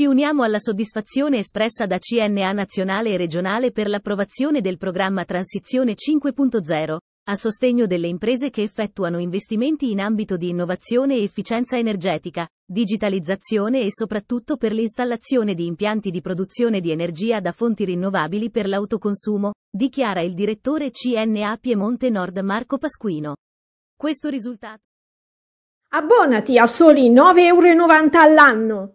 Ci uniamo alla soddisfazione espressa da CNA nazionale e regionale per l'approvazione del programma Transizione 5.0, a sostegno delle imprese che effettuano investimenti in ambito di innovazione e efficienza energetica, digitalizzazione e soprattutto per l'installazione di impianti di produzione di energia da fonti rinnovabili per l'autoconsumo, dichiara il direttore CNA Piemonte Nord Marco Pasquino. Questo risultato. Abbonati a soli 9,90 euro all'anno.